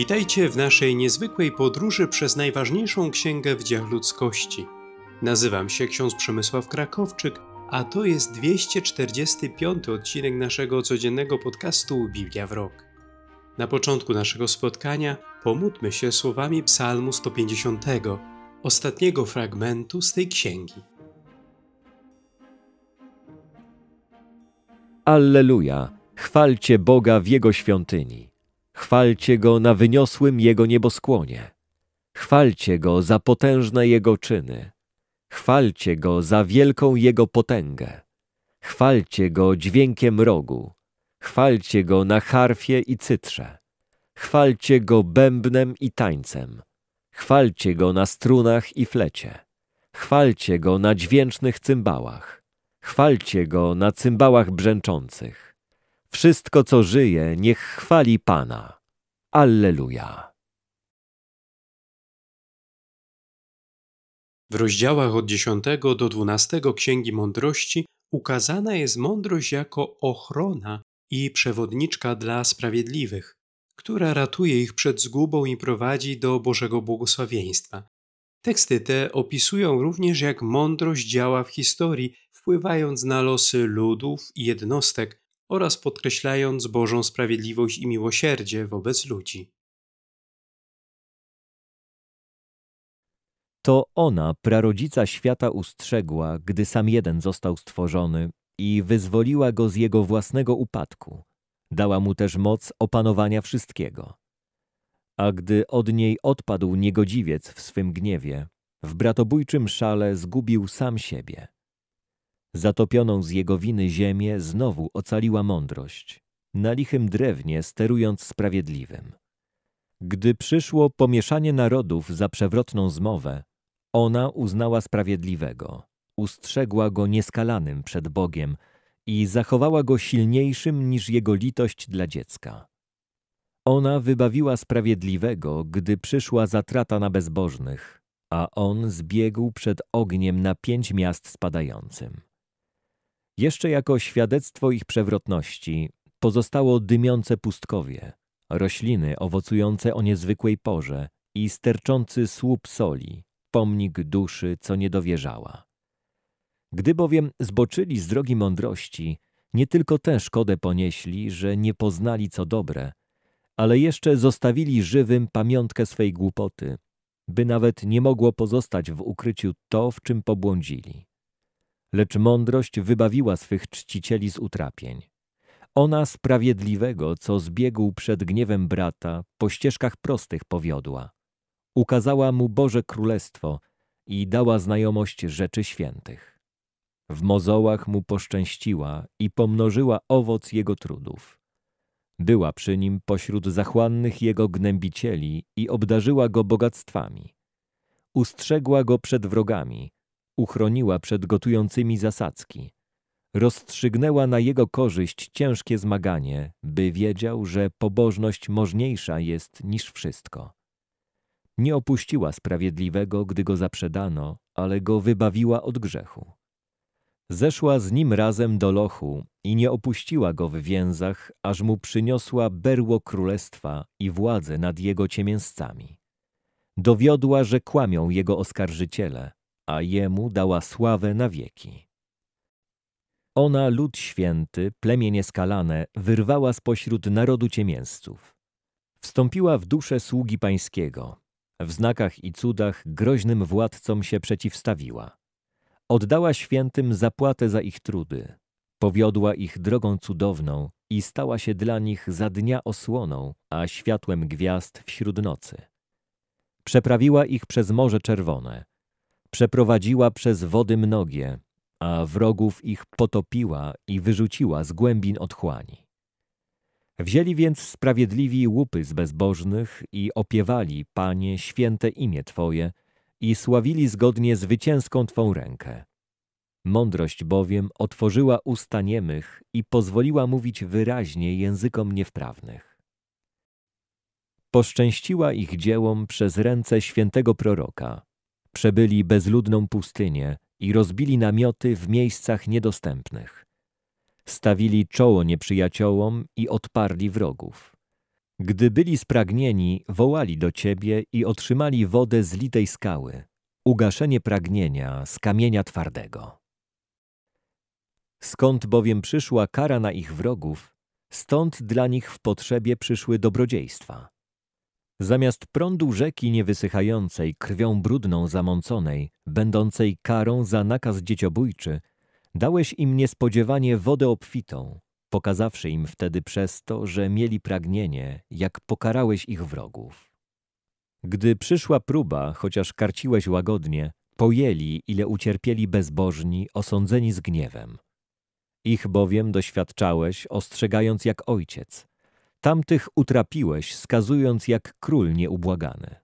Witajcie w naszej niezwykłej podróży przez najważniejszą księgę w dziejach ludzkości. Nazywam się ksiądz Przemysław Krakowczyk, a to jest 245 odcinek naszego codziennego podcastu Biblia w rok. Na początku naszego spotkania pomódlmy się słowami Psalmu 150, ostatniego fragmentu z tej księgi. Alleluja! Chwalcie Boga w Jego świątyni. Chwalcie Go na wyniosłym Jego nieboskłonie. Chwalcie Go za potężne Jego czyny. Chwalcie Go za wielką Jego potęgę. Chwalcie Go dźwiękiem rogu. Chwalcie Go na harfie i cytrze. Chwalcie Go bębnem i tańcem. Chwalcie Go na strunach i flecie. Chwalcie Go na dźwięcznych cymbałach. Chwalcie Go na cymbałach brzęczących. Wszystko, co żyje, niech chwali Pana. Alleluja. W rozdziałach od 10 do 12 Księgi Mądrości ukazana jest mądrość jako ochrona i przewodniczka dla sprawiedliwych, która ratuje ich przed zgubą i prowadzi do Bożego błogosławieństwa. Teksty te opisują również, jak mądrość działa w historii, wpływając na losy ludów i jednostek, oraz podkreślając Bożą sprawiedliwość i miłosierdzie wobec ludzi. To ona, prarodzica świata, ustrzegła, gdy sam jeden został stworzony i wyzwoliła go z jego własnego upadku. Dała mu też moc opanowania wszystkiego. A gdy od niej odpadł niegodziwiec w swym gniewie, w bratobójczym szale zgubił sam siebie. Zatopioną z jego winy ziemię znowu ocaliła mądrość, na lichym drewnie sterując sprawiedliwym. Gdy przyszło pomieszanie narodów za przewrotną zmowę, ona uznała sprawiedliwego, ustrzegła go nieskalanym przed Bogiem i zachowała go silniejszym niż jego litość dla dziecka. Ona wybawiła sprawiedliwego, gdy przyszła zatrata na bezbożnych, a on zbiegł przed ogniem na pięć miast spadającym. Jeszcze jako świadectwo ich przewrotności pozostało dymiące pustkowie, rośliny owocujące o niezwykłej porze i sterczący słup soli, pomnik duszy, co nie dowierzała. Gdy bowiem zboczyli z drogi mądrości, nie tylko tę szkodę ponieśli, że nie poznali co dobre, ale jeszcze zostawili żywym pamiątkę swej głupoty, by nawet nie mogło pozostać w ukryciu to, w czym pobłądzili lecz mądrość wybawiła swych czcicieli z utrapień. Ona sprawiedliwego, co zbiegł przed gniewem brata, po ścieżkach prostych powiodła. Ukazała mu Boże Królestwo i dała znajomość rzeczy świętych. W mozołach mu poszczęściła i pomnożyła owoc jego trudów. Była przy nim pośród zachłannych jego gnębicieli i obdarzyła go bogactwami. Ustrzegła go przed wrogami – uchroniła przed gotującymi zasadzki. Rozstrzygnęła na jego korzyść ciężkie zmaganie, by wiedział, że pobożność możniejsza jest niż wszystko. Nie opuściła sprawiedliwego, gdy go zaprzedano, ale go wybawiła od grzechu. Zeszła z nim razem do lochu i nie opuściła go w więzach, aż mu przyniosła berło królestwa i władzę nad jego ciemięscami. Dowiodła, że kłamią jego oskarżyciele, a jemu dała sławę na wieki. Ona lud święty, plemię skalane, wyrwała spośród narodu ciemięzców. Wstąpiła w duszę sługi pańskiego. W znakach i cudach groźnym władcom się przeciwstawiła. Oddała świętym zapłatę za ich trudy. Powiodła ich drogą cudowną i stała się dla nich za dnia osłoną, a światłem gwiazd wśród nocy. Przeprawiła ich przez Morze Czerwone – Przeprowadziła przez wody mnogie, a wrogów ich potopiła i wyrzuciła z głębin otchłani. Wzięli więc sprawiedliwi łupy z bezbożnych i opiewali, Panie, święte imię Twoje i sławili zgodnie zwycięską Twą rękę. Mądrość bowiem otworzyła usta niemych i pozwoliła mówić wyraźnie językom niewprawnych. Poszczęściła ich dziełom przez ręce świętego proroka, Przebyli bezludną pustynię i rozbili namioty w miejscach niedostępnych. Stawili czoło nieprzyjaciołom i odparli wrogów. Gdy byli spragnieni, wołali do Ciebie i otrzymali wodę z litej skały, ugaszenie pragnienia z kamienia twardego. Skąd bowiem przyszła kara na ich wrogów, stąd dla nich w potrzebie przyszły dobrodziejstwa. Zamiast prądu rzeki niewysychającej, krwią brudną zamąconej, będącej karą za nakaz dzieciobójczy, dałeś im niespodziewanie wodę obfitą, pokazawszy im wtedy przez to, że mieli pragnienie, jak pokarałeś ich wrogów. Gdy przyszła próba, chociaż karciłeś łagodnie, pojęli, ile ucierpieli bezbożni, osądzeni z gniewem. Ich bowiem doświadczałeś, ostrzegając jak ojciec – Tamtych utrapiłeś, skazując jak król nieubłagany.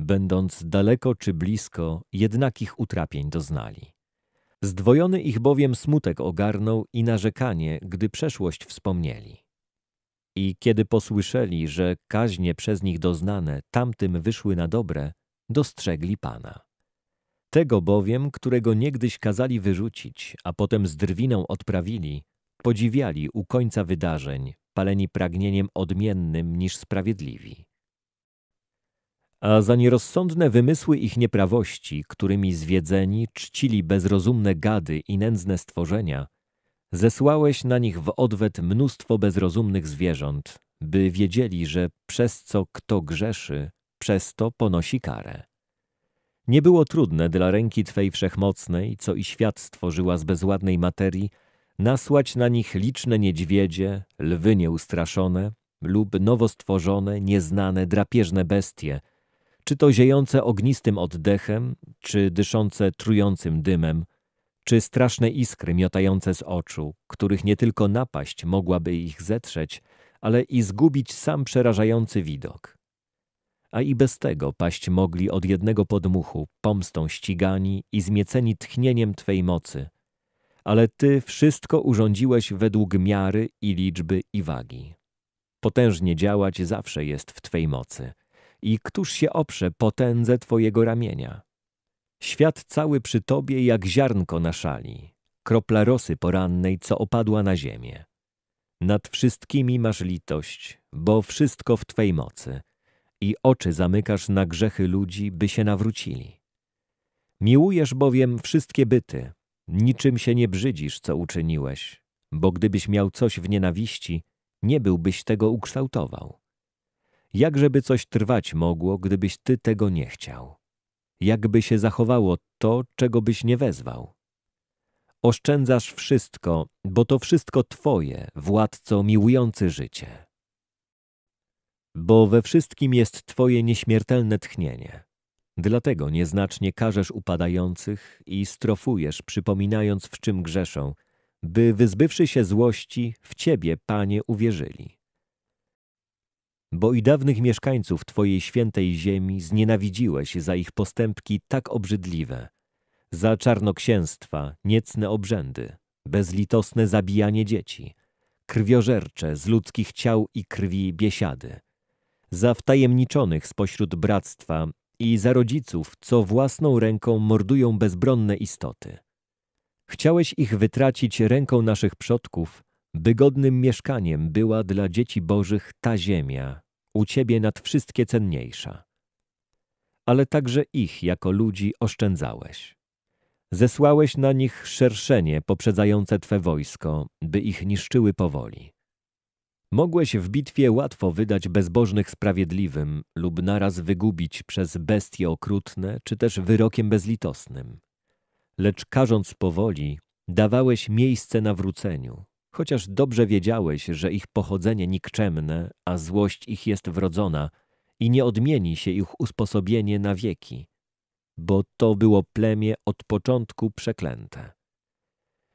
Będąc daleko czy blisko, jednak ich utrapień doznali. Zdwojony ich bowiem smutek ogarnął i narzekanie, gdy przeszłość wspomnieli. I kiedy posłyszeli, że kaźnie przez nich doznane tamtym wyszły na dobre, dostrzegli Pana. Tego bowiem, którego niegdyś kazali wyrzucić, a potem z drwiną odprawili, podziwiali u końca wydarzeń, paleni pragnieniem odmiennym niż sprawiedliwi. A za nierozsądne wymysły ich nieprawości, którymi zwiedzeni czcili bezrozumne gady i nędzne stworzenia, zesłałeś na nich w odwet mnóstwo bezrozumnych zwierząt, by wiedzieli, że przez co kto grzeszy, przez to ponosi karę. Nie było trudne dla ręki Twej wszechmocnej, co i świat stworzyła z bezładnej materii, nasłać na nich liczne niedźwiedzie, lwy nieustraszone lub nowo stworzone, nieznane, drapieżne bestie, czy to ziejące ognistym oddechem, czy dyszące trującym dymem, czy straszne iskry miotające z oczu, których nie tylko napaść mogłaby ich zetrzeć, ale i zgubić sam przerażający widok. A i bez tego paść mogli od jednego podmuchu, pomstą ścigani i zmieceni tchnieniem Twej mocy – ale Ty wszystko urządziłeś według miary i liczby i wagi. Potężnie działać zawsze jest w Twej mocy. I któż się oprze potędze Twojego ramienia? Świat cały przy Tobie jak ziarnko na szali, kropla rosy porannej, co opadła na ziemię. Nad wszystkimi masz litość, bo wszystko w Twej mocy i oczy zamykasz na grzechy ludzi, by się nawrócili. Miłujesz bowiem wszystkie byty, Niczym się nie brzydzisz, co uczyniłeś, bo gdybyś miał coś w nienawiści, nie byłbyś tego ukształtował. Jakżeby coś trwać mogło, gdybyś ty tego nie chciał? Jakby się zachowało to, czego byś nie wezwał? Oszczędzasz wszystko, bo to wszystko twoje, władco miłujący życie. Bo we wszystkim jest twoje nieśmiertelne tchnienie. Dlatego nieznacznie karzesz upadających i strofujesz, przypominając w czym grzeszą, by wyzbywszy się złości, w Ciebie, Panie, uwierzyli. Bo i dawnych mieszkańców Twojej świętej ziemi znienawidziłeś za ich postępki tak obrzydliwe, za czarnoksięstwa, niecne obrzędy, bezlitosne zabijanie dzieci, krwiożercze z ludzkich ciał i krwi biesiady, za wtajemniczonych spośród bractwa i za rodziców, co własną ręką mordują bezbronne istoty. Chciałeś ich wytracić ręką naszych przodków, by godnym mieszkaniem była dla dzieci bożych ta ziemia, u Ciebie nad wszystkie cenniejsza. Ale także ich jako ludzi oszczędzałeś. Zesłałeś na nich szerszenie poprzedzające Twe wojsko, by ich niszczyły powoli. Mogłeś w bitwie łatwo wydać bezbożnych sprawiedliwym lub naraz wygubić przez bestie okrutne czy też wyrokiem bezlitosnym. Lecz każąc powoli, dawałeś miejsce nawróceniu, chociaż dobrze wiedziałeś, że ich pochodzenie nikczemne, a złość ich jest wrodzona i nie odmieni się ich usposobienie na wieki, bo to było plemię od początku przeklęte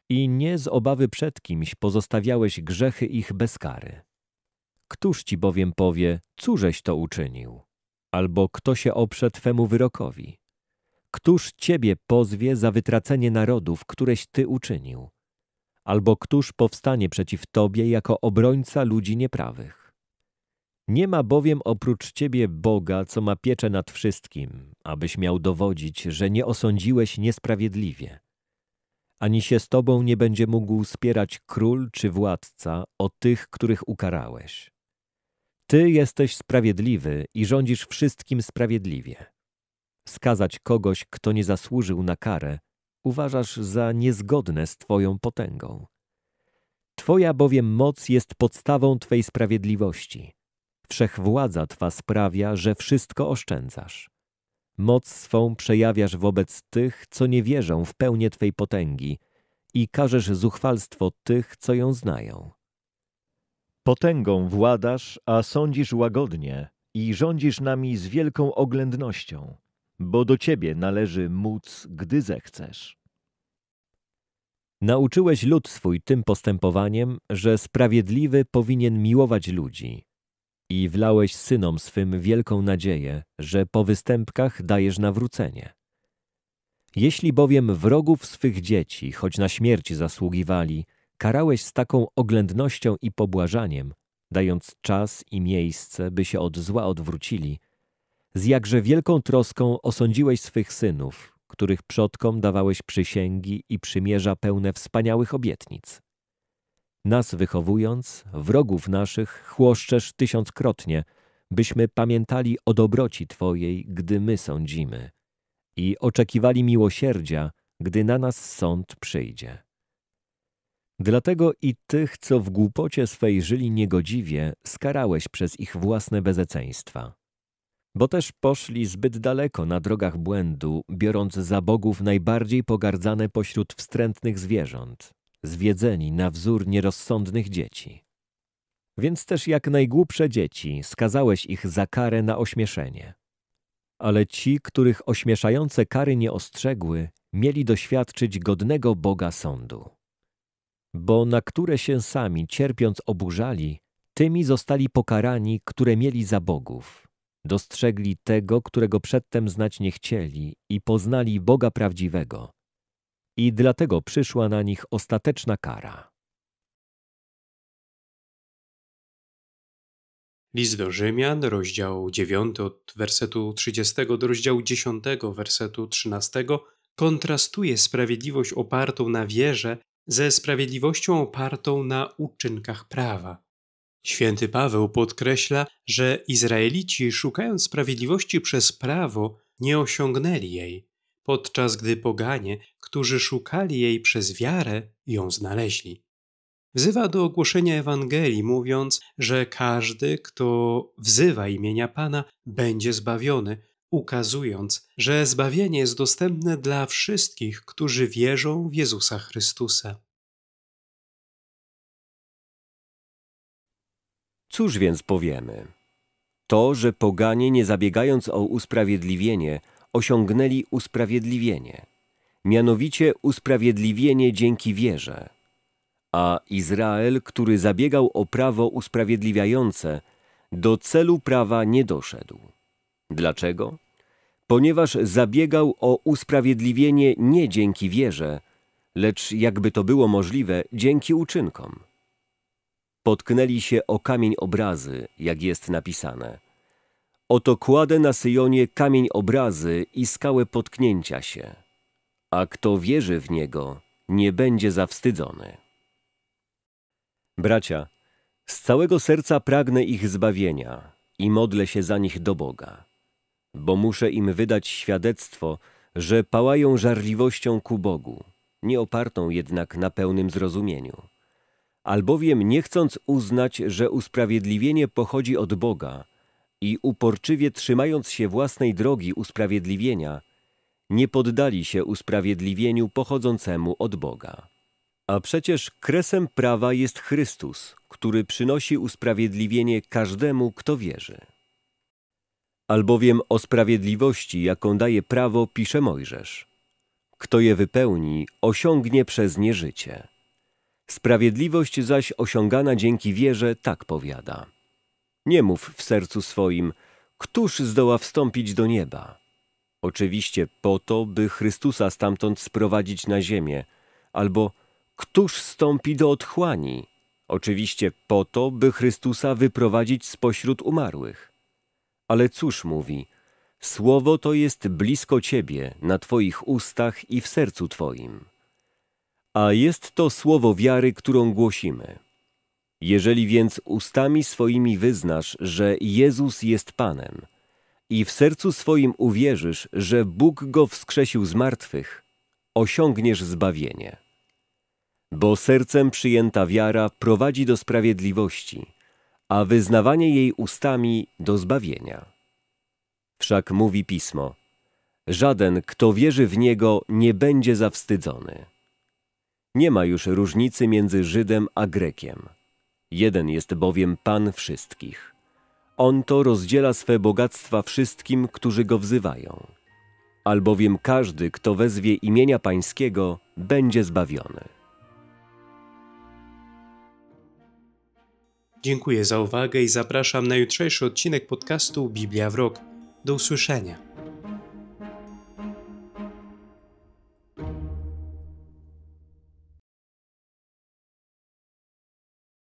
i nie z obawy przed kimś pozostawiałeś grzechy ich bez kary. Któż ci bowiem powie, cóżeś to uczynił? Albo kto się oprze twemu wyrokowi? Któż ciebie pozwie za wytracenie narodów, któreś ty uczynił? Albo któż powstanie przeciw tobie jako obrońca ludzi nieprawych? Nie ma bowiem oprócz ciebie Boga, co ma pieczę nad wszystkim, abyś miał dowodzić, że nie osądziłeś niesprawiedliwie ani się z Tobą nie będzie mógł spierać król czy władca o tych, których ukarałeś. Ty jesteś sprawiedliwy i rządzisz wszystkim sprawiedliwie. Skazać kogoś, kto nie zasłużył na karę, uważasz za niezgodne z Twoją potęgą. Twoja bowiem moc jest podstawą Twej sprawiedliwości. Wszechwładza Twa sprawia, że wszystko oszczędzasz. Moc swą przejawiasz wobec tych, co nie wierzą w pełnię Twej potęgi i karzesz zuchwalstwo tych, co ją znają. Potęgą władasz, a sądzisz łagodnie i rządzisz nami z wielką oględnością, bo do Ciebie należy móc, gdy zechcesz. Nauczyłeś lud swój tym postępowaniem, że sprawiedliwy powinien miłować ludzi, i wlałeś synom swym wielką nadzieję, że po występkach dajesz nawrócenie. Jeśli bowiem wrogów swych dzieci, choć na śmierć zasługiwali, karałeś z taką oględnością i pobłażaniem, dając czas i miejsce, by się od zła odwrócili, z jakże wielką troską osądziłeś swych synów, których przodkom dawałeś przysięgi i przymierza pełne wspaniałych obietnic. Nas wychowując, wrogów naszych chłoszczesz tysiąckrotnie, byśmy pamiętali o dobroci Twojej, gdy my sądzimy i oczekiwali miłosierdzia, gdy na nas sąd przyjdzie. Dlatego i tych, co w głupocie swej żyli niegodziwie, skarałeś przez ich własne bezeceństwa. Bo też poszli zbyt daleko na drogach błędu, biorąc za bogów najbardziej pogardzane pośród wstrętnych zwierząt zwiedzeni na wzór nierozsądnych dzieci. Więc też jak najgłupsze dzieci skazałeś ich za karę na ośmieszenie. Ale ci, których ośmieszające kary nie ostrzegły, mieli doświadczyć godnego Boga sądu. Bo na które się sami cierpiąc oburzali, tymi zostali pokarani, które mieli za bogów. Dostrzegli tego, którego przedtem znać nie chcieli i poznali Boga prawdziwego, i dlatego przyszła na nich ostateczna kara. List do Rzymian, rozdział 9 od wersetu 30 do rozdziału 10 wersetu 13 kontrastuje sprawiedliwość opartą na wierze ze sprawiedliwością opartą na uczynkach prawa. Święty Paweł podkreśla, że Izraelici, szukając sprawiedliwości przez prawo, nie osiągnęli jej podczas gdy poganie, którzy szukali jej przez wiarę, ją znaleźli. Wzywa do ogłoszenia Ewangelii, mówiąc, że każdy, kto wzywa imienia Pana, będzie zbawiony, ukazując, że zbawienie jest dostępne dla wszystkich, którzy wierzą w Jezusa Chrystusa. Cóż więc powiemy? To, że poganie, nie zabiegając o usprawiedliwienie, osiągnęli usprawiedliwienie, mianowicie usprawiedliwienie dzięki wierze. A Izrael, który zabiegał o prawo usprawiedliwiające, do celu prawa nie doszedł. Dlaczego? Ponieważ zabiegał o usprawiedliwienie nie dzięki wierze, lecz jakby to było możliwe, dzięki uczynkom. Potknęli się o kamień obrazy, jak jest napisane – Oto kładę na Syjonie kamień obrazy i skałę potknięcia się, a kto wierzy w Niego, nie będzie zawstydzony. Bracia, z całego serca pragnę ich zbawienia i modlę się za nich do Boga, bo muszę im wydać świadectwo, że pałają żarliwością ku Bogu, nieopartą jednak na pełnym zrozumieniu. Albowiem nie chcąc uznać, że usprawiedliwienie pochodzi od Boga – i uporczywie trzymając się własnej drogi usprawiedliwienia, nie poddali się usprawiedliwieniu pochodzącemu od Boga. A przecież kresem prawa jest Chrystus, który przynosi usprawiedliwienie każdemu, kto wierzy. Albowiem o sprawiedliwości, jaką daje prawo, pisze Mojżesz. Kto je wypełni, osiągnie przez nie życie. Sprawiedliwość zaś osiągana dzięki wierze tak powiada. Nie mów w sercu swoim, któż zdoła wstąpić do nieba? Oczywiście po to, by Chrystusa stamtąd sprowadzić na ziemię, albo któż stąpi do otchłani? Oczywiście po to, by Chrystusa wyprowadzić spośród umarłych. Ale cóż mówi? Słowo to jest blisko Ciebie, na Twoich ustach i w sercu Twoim. A jest to słowo wiary, którą głosimy. Jeżeli więc ustami swoimi wyznasz, że Jezus jest Panem i w sercu swoim uwierzysz, że Bóg go wskrzesił z martwych, osiągniesz zbawienie. Bo sercem przyjęta wiara prowadzi do sprawiedliwości, a wyznawanie jej ustami do zbawienia. Wszak mówi Pismo, żaden, kto wierzy w Niego, nie będzie zawstydzony. Nie ma już różnicy między Żydem a Grekiem Jeden jest bowiem Pan wszystkich. On to rozdziela swe bogactwa wszystkim, którzy go wzywają. Albowiem każdy, kto wezwie imienia Pańskiego, będzie zbawiony. Dziękuję za uwagę i zapraszam na jutrzejszy odcinek podcastu Biblia w Rok. Do usłyszenia.